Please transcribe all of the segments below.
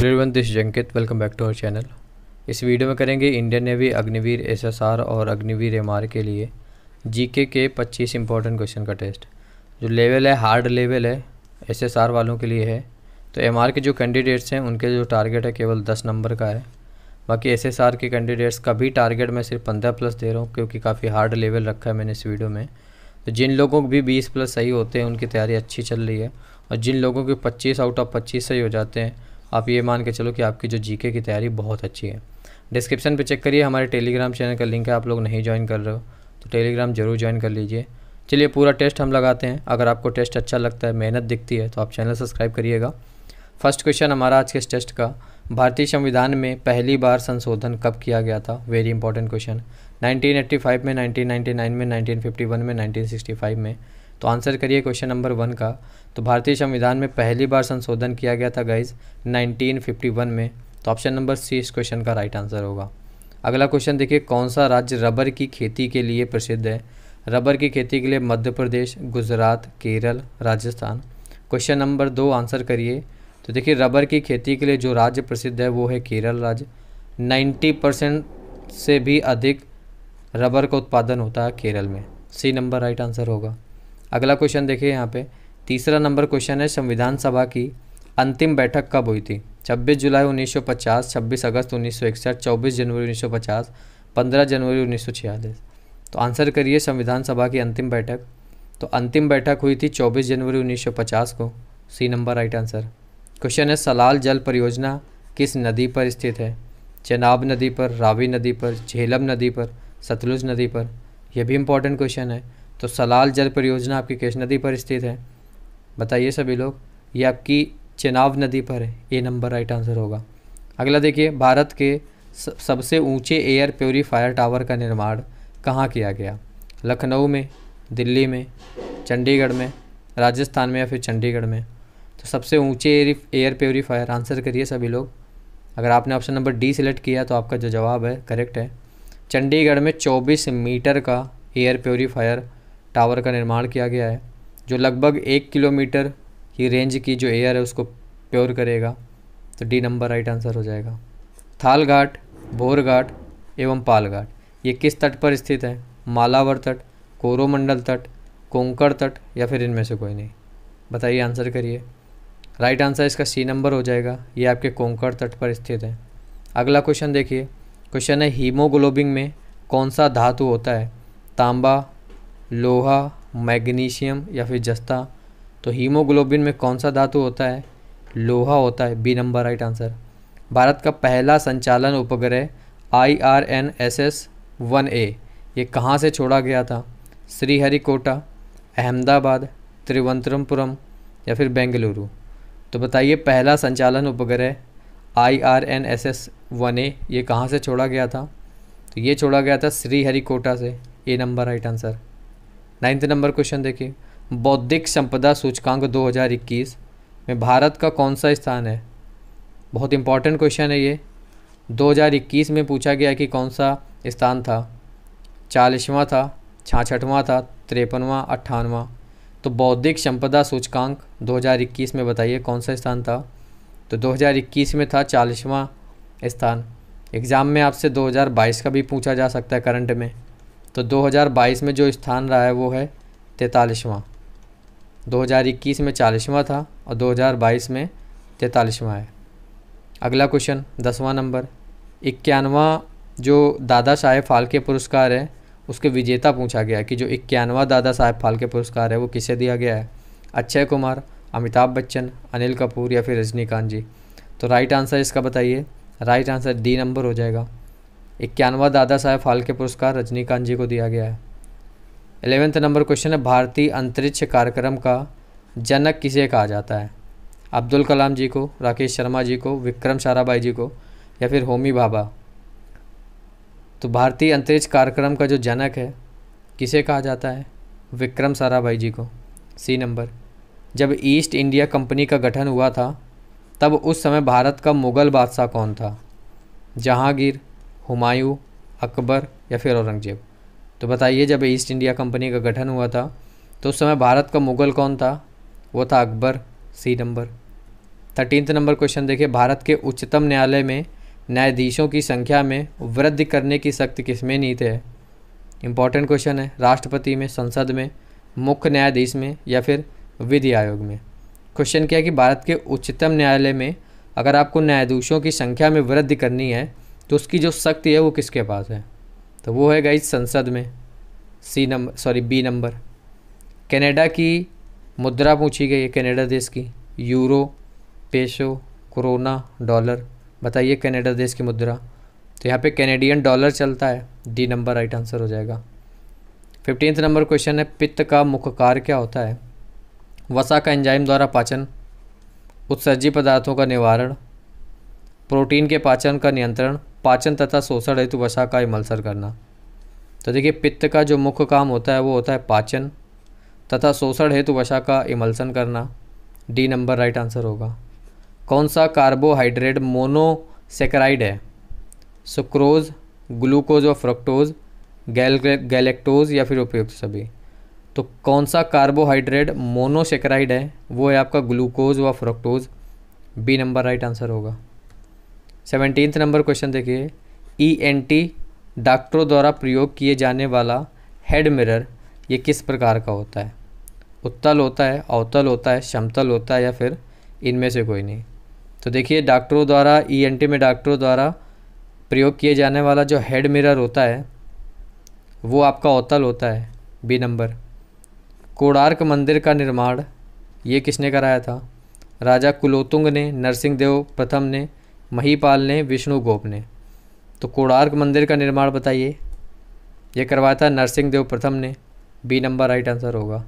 hello everyone this Jankit welcome back to our channel इस video में करेंगे इंडियन नेवी अग्निवीर एसएसआर और अग्निवीर एमआर के लिए जीके के 25 इंपॉर्टेंट क्वेश्चन का टेस्ट जो लेवल है हार्ड लेवल है एसएसआर वालों के लिए है तो एमआर के जो कैंडिडेट्स हैं उनके जो टारगेट है केवल दस नंबर का है बाकी एस के कैंडिडेट्स का भी टारगेट मैं सिर्फ पंद्रह प्लस दे रहा हूँ क्योंकि काफ़ी हार्ड लेवल रखा है मैंने इस वीडियो में तो जिन लोगों को भी बीस प्लस सही होते हैं उनकी तैयारी अच्छी चल रही है और जिन लोगों के पच्चीस आउट ऑफ पच्चीस सही हो जाते हैं आप ये मान के चलो कि आपकी जो जीके की तैयारी बहुत अच्छी है डिस्क्रिप्शन पे चेक करिए हमारे टेलीग्राम चैनल का लिंक है आप लोग नहीं ज्वाइन कर रहे हो तो टेलीग्राम ज़रूर ज्वाइन कर लीजिए चलिए पूरा टेस्ट हम लगाते हैं अगर आपको टेस्ट अच्छा लगता है मेहनत दिखती है तो आप चैनल सब्सक्राइब करिएगा फर्स्ट क्वेश्चन हमारा आज के इस टेस्ट का भारतीय संविधान में पहली बार संशोधन कब किया गया था वेरी इंपॉर्टेंट क्वेश्चन 1985 में 1999 में 1951 में 1965 में तो आंसर करिए क्वेश्चन नंबर वन का तो भारतीय संविधान में पहली बार संशोधन किया गया था गाइज 1951 में तो ऑप्शन नंबर सी इस क्वेश्चन का राइट आंसर होगा अगला क्वेश्चन देखिए कौन सा राज्य रबर की खेती के लिए प्रसिद्ध है रबर की खेती के लिए मध्य प्रदेश गुजरात केरल राजस्थान क्वेश्चन नंबर दो आंसर करिए तो देखिए रबर की खेती के लिए जो राज्य प्रसिद्ध है वो है केरल राज्य 90 परसेंट से भी अधिक रबर का उत्पादन होता है केरल में सी नंबर राइट आंसर होगा अगला क्वेश्चन देखिए यहाँ पे तीसरा नंबर क्वेश्चन है संविधान सभा की अंतिम बैठक कब हुई थी 26 जुलाई 1950, 26 अगस्त 1961, 24 जनवरी 1950, 15 जनवरी छियालीस तो आंसर करिए संविधान सभा की अंतिम बैठक तो अंतिम बैठक हुई थी 24 जनवरी 1950 को C number right answer question है सलाल जल परियोजना किस नदी पर स्थित है चेनाब नदी पर रावी नदी पर झेलम नदी पर सतलुज नदी पर यह भी इंपॉर्टेंट क्वेश्चन है तो सलाल जल परियोजना आपकी किस नदी पर स्थित है बताइए सभी लोग ये आपकी चेनाब नदी पर है ये नंबर राइट आंसर होगा अगला देखिए भारत के सबसे ऊंचे एयर प्योरीफायर टावर का निर्माण कहाँ किया गया लखनऊ में दिल्ली में चंडीगढ़ में राजस्थान में या फिर चंडीगढ़ में तो सबसे ऊंचे एयर प्योरीफायर आंसर करिए सभी लोग अगर आपने ऑप्शन नंबर डी सिलेक्ट किया तो आपका जो जवाब है करेक्ट है चंडीगढ़ में 24 मीटर का एयर प्योरीफायर टावर का निर्माण किया गया है जो लगभग एक किलोमीटर की रेंज की जो एयर है उसको प्योर करेगा तो डी नंबर राइट आंसर हो जाएगा थाल घाट भोर घाट एवं पाल घाट ये किस तट पर स्थित है मालावर तट कोरोमंडल तट कोंकड़ तट या फिर इनमें से कोई नहीं बताइए आंसर करिए राइट आंसर इसका सी नंबर हो जाएगा ये आपके कोंकड़ तट पर स्थित है अगला क्वेश्चन देखिए क्वेश्चन है हीमोग्लोबिन में कौन सा धातु होता है तांबा लोहा मैग्नीशियम या फिर जस्ता तो हीमोग्लोबिन में कौन सा धातु होता है लोहा होता है B number right answer Bharat का पहला संचालन उपग्रह I R N S S one A ये कहाँ से छोड़ा गया था श्रीहरिकोटा अहमदाबाद त्रिवंतरमपुरम या फिर बेंगलुरु तो बताइए पहला संचालन उपग्रह I R N S S one A ये कहाँ से छोड़ा गया था तो ये छोड़ा गया था श्रीहरिकोटा से A number right answer ninth number question देखिए बौद्धिक संपदा सूचकांक 2021 में भारत का कौन सा स्थान है बहुत इंपॉर्टेंट क्वेश्चन है ये 2021 में पूछा गया कि कौन सा स्थान था चालीसवां था छाछठवां था तिरपनवा अट्ठानवा तो बौद्धिक संपदा सूचकांक 2021 में बताइए कौन सा स्थान था तो 2021 में था चालीसवां स्थान एग्ज़ाम में आपसे 2022 का भी पूछा जा सकता है करंट में तो 2022 में जो स्थान रहा है वो है तैतालीसवाँ 2021 में चालीसवाँ था और 2022 में तैतालीसवाँ है अगला क्वेश्चन दसवां नंबर इक्यानवा जो दादा साहेब फाल्के पुरस्कार है उसके विजेता पूछा गया कि जो इक्यानवा दादा साहेब फाल्के पुरस्कार है वो किसे दिया गया है अक्षय कुमार अमिताभ बच्चन अनिल कपूर या फिर रजनीकांत जी तो राइट आंसर इसका बताइए राइट आंसर डी नंबर हो जाएगा इक्यानवा दादा साहेब फाल्के पुरस्कार रजनीकांत जी को दिया गया है एलेवेंथ नंबर क्वेश्चन है भारतीय अंतरिक्ष कार्यक्रम का जनक किसे कहा जाता है अब्दुल कलाम जी को राकेश शर्मा जी को विक्रम साराभाई जी को या फिर होमी भाभा तो भारतीय अंतरिक्ष कार्यक्रम का जो जनक है किसे कहा जाता है विक्रम साराभाई जी को सी नंबर जब ईस्ट इंडिया कंपनी का गठन हुआ था तब उस समय भारत का मुग़ल बादशाह कौन था जहांगीर हुमायूं अकबर या फिर औरंगजेब तो बताइए जब ईस्ट इंडिया कंपनी का गठन हुआ था तो उस समय भारत का मुग़ल कौन था वो था Akbar C number thirteen number question देखिए भारत के उच्चतम न्यायालय में न्यायाधीशों की संख्या में वृद्धि करने की सख्त किसमें नीत है इंपॉर्टेंट क्वेश्चन है राष्ट्रपति में संसद में मुख्य न्यायाधीश में या फिर विधि आयोग में क्वेश्चन क्या है कि भारत के उच्चतम न्यायालय में अगर आपको न्यायाधीशों की संख्या में वृद्धि करनी है तो उसकी जो शक्ति है वो किसके पास है तो वो है गई संसद में C number sorry B number Canada की मुद्रा पूछी गई है कनाडा देश की यूरो पेशो कोरोना डॉलर बताइए कनाडा देश की मुद्रा तो यहाँ पे कैनेडियन डॉलर चलता है डी नंबर राइट आंसर हो जाएगा फिफ्टींथ नंबर क्वेश्चन है पित्त का मुख्य कार्य क्या होता है वसा का एंजाइम द्वारा पाचन उत्सर्जी पदार्थों का निवारण प्रोटीन के पाचन का नियंत्रण पाचन तथा शोषण हेतु वसा का इमल्सर करना तो देखिए पित्त का जो मुख्य काम होता है वो होता है पाचन तथा शोषण हेतु वसा का इमल्सन करना डी नंबर राइट आंसर होगा कौन सा कार्बोहाइड्रेट मोनोसेक्राइड है सुक्रोज ग्लूकोज और फ्रक्टोज गैल गैलेक्टोज या फिर उपयुक्त सभी तो कौन सा कार्बोहाइड्रेट मोनोसेक्राइड है वो है आपका ग्लूकोज व fructose B number right answer होगा सेवनटीन नंबर क्वेश्चन देखिए ई एन टी डॉक्टरों द्वारा प्रयोग किए जाने वाला हेड मिरर ये किस प्रकार का होता है उत्तल होता है अवतल होता है समतल होता है या फिर इनमें से कोई नहीं तो देखिए डॉक्टरों द्वारा ई एन टी में डॉक्टरों द्वारा प्रयोग किए जाने वाला जो हेड मिरर होता है वो आपका अवतल होता है बी नंबर कोणार्क मंदिर का निर्माण ये किसने कराया था राजा कुलोतुंग ने नरसिंह देव प्रथम ने महीपाल ने विष्णु गोप ने तो कोणार्क मंदिर का निर्माण बताइए यह करवाया था नरसिंह देव प्रथम ने बी नंबर राइट आंसर होगा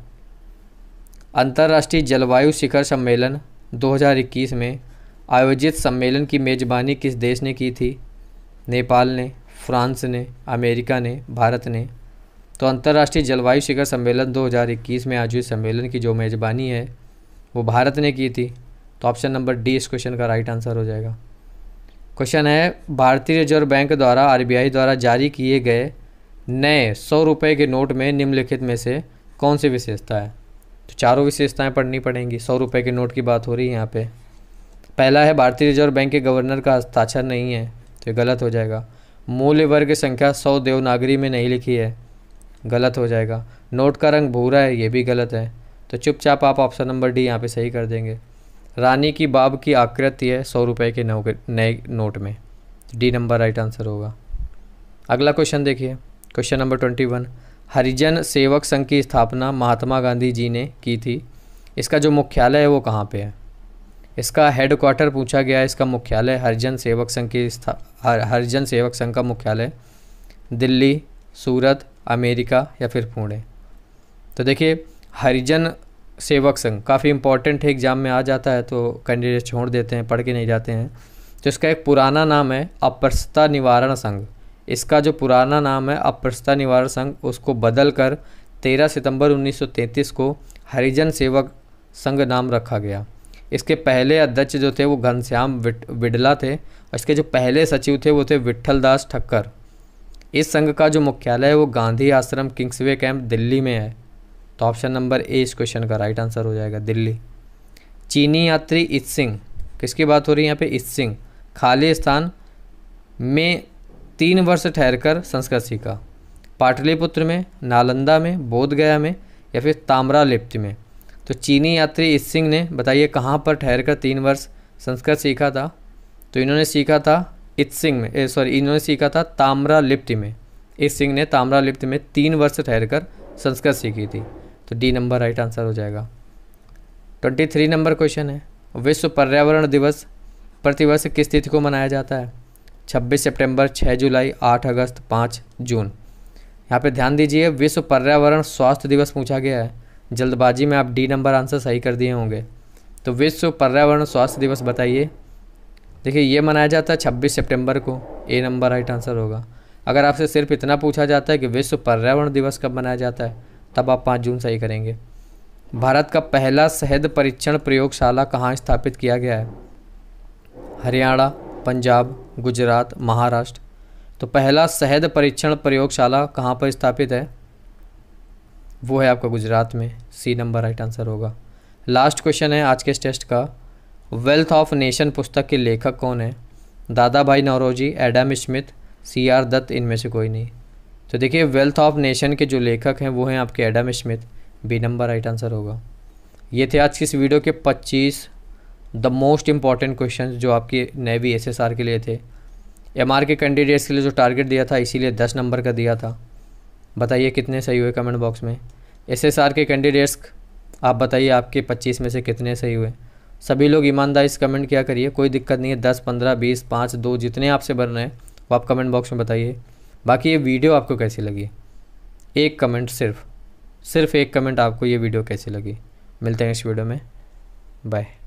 अंतर्राष्ट्रीय जलवायु शिखर सम्मेलन 2021 में आयोजित सम्मेलन की मेज़बानी किस देश ने की थी नेपाल ने फ्रांस ने अमेरिका ने भारत ने तो अंतर्राष्ट्रीय जलवायु शिखर सम्मेलन 2021 में आयोजित सम्मेलन की जो मेज़बानी है वो भारत ने की थी तो ऑप्शन नंबर डी इस क्वेश्चन का राइट आंसर हो जाएगा क्वेश्चन है भारतीय रिजर्व बैंक द्वारा आरबीआई द्वारा जारी किए गए नए सौ रुपये के नोट में निम्नलिखित में से कौन सी विशेषता है तो चारों विशेषताएं पढ़नी पड़ेंगी सौ रुपये के नोट की बात हो रही है यहाँ पे पहला है भारतीय रिजर्व बैंक के गवर्नर का हस्ताक्षर नहीं है तो ये गलत हो जाएगा मूल्य वर्ग संख्या सौ देवनागरी में नहीं लिखी है गलत हो जाएगा नोट का रंग भूरा है ये भी गलत है तो चुपचाप आप ऑप्शन नंबर डी यहाँ पे सही कर देंगे रानी की बाब की आकृति है सौ रुपये के नए नोट में डी नंबर राइट आंसर होगा अगला क्वेश्चन देखिए question number twenty one Harijan Sevak Sangh की स्थापना महात्मा गांधी जी ने की थी इसका जो मुख्यालय है वो कहाँ पे है इसका हेड क्वार्टर पूछा गया है इसका मुख्यालय हरिजन सेवक संघ की स्था हरिजन सेवक संघ का मुख्यालय दिल्ली सूरत अमेरिका या फिर पुणे तो देखिए हरिजन सेवक संघ काफ़ी इंपॉर्टेंट है एग्ज़ाम में आ जाता है तो कैंडिडेट छोड़ देते हैं पढ़ के नहीं जाते हैं तो इसका एक पुराना नाम है अप्रस्ता निवारण संघ इसका जो पुराना नाम है अप्रस्ता निवारण संघ उसको बदल कर तेरह सितंबर 1933 को हरिजन सेवक संघ नाम रखा गया इसके पहले अध्यक्ष जो थे वो घनश्याम विडला थे और इसके जो पहले सचिव थे वो थे विट्ठल दास ठक्कर इस संघ का जो मुख्यालय है वो गांधी आश्रम किंग्सवे कैंप दिल्ली में है तो ऑप्शन नंबर ए इस क्वेश्चन का राइट आंसर हो जाएगा दिल्ली चीनी यात्री इत सिंह किसकी बात हो रही है यहाँ पे इत सिंह खालिस्तान में तीन वर्ष ठहरकर संस्कृत सीखा पाटलिपुत्र में नालंदा में बोधगया में या फिर ताम्रालिप्त में तो चीनी यात्री इत सिंह ने बताइए कहाँ पर ठहर कर तीन वर्ष संस्कृत सीखा था तो इन्होंने सीखा था इत सिंह में सॉरी इन्होंने सीखा था ताम्रालिप्त में इस सिंह ने ताम्रालिप्त में तीन वर्ष ठहर कर संस्कृत सीखी थी तो डी नंबर राइट आंसर हो जाएगा ट्वेंटी थ्री नंबर क्वेश्चन है विश्व पर्यावरण दिवस प्रतिवर्ष किस तिथि को मनाया जाता है छब्बीस सितंबर, छः जुलाई आठ अगस्त पाँच जून यहाँ पे ध्यान दीजिए विश्व पर्यावरण स्वास्थ्य दिवस पूछा गया है जल्दबाजी में आप डी नंबर आंसर सही कर दिए होंगे तो विश्व पर्यावरण स्वास्थ्य दिवस बताइए देखिए ये मनाया जाता है छब्बीस सेप्टेम्बर को ए नंबर राइट आंसर होगा अगर आपसे सिर्फ इतना पूछा जाता है कि विश्व पर्यावरण दिवस कब मनाया जाता है तब आप पाँच जून सही करेंगे भारत का पहला शहद परीक्षण प्रयोगशाला कहाँ स्थापित किया गया है हरियाणा पंजाब गुजरात महाराष्ट्र तो पहला शहद परीक्षण प्रयोगशाला कहाँ पर स्थापित है वो है आपका गुजरात में सी नंबर राइट आंसर होगा लास्ट क्वेश्चन है आज के इस टेस्ट का वेल्थ ऑफ नेशन पुस्तक के लेखक कौन है Dadabhai Naoroji Adam Smith C R Dutt इनमें से कोई नहीं तो देखिए वेल्थ ऑफ नेशन के जो लेखक हैं वो हैं आपके Adam Smith B number right answer होगा ये थे आज की इस वीडियो के 25 द मोस्ट इम्पॉर्टेंट क्वेश्चन जो आपके नेवी एस के लिए थे एम के कैंडिडेट्स के लिए जो टारगेट दिया था इसीलिए दस नंबर का दिया था बताइए कितने सही हुए कमेंट बॉक्स में एस के कैंडिडेट्स आप बताइए आपके पच्चीस में से कितने सही हुए सभी लोग ईमानदारी से कमेंट किया करिए कोई दिक्कत नहीं है दस पंद्रह बीस पाँच दो जितने आपसे बन रहे हैं वो आप कमेंट बॉक्स में बताइए बाकी ये वीडियो आपको कैसी लगी एक कमेंट सिर्फ सिर्फ एक कमेंट आपको ये वीडियो कैसी लगी मिलते हैं इस वीडियो में बाय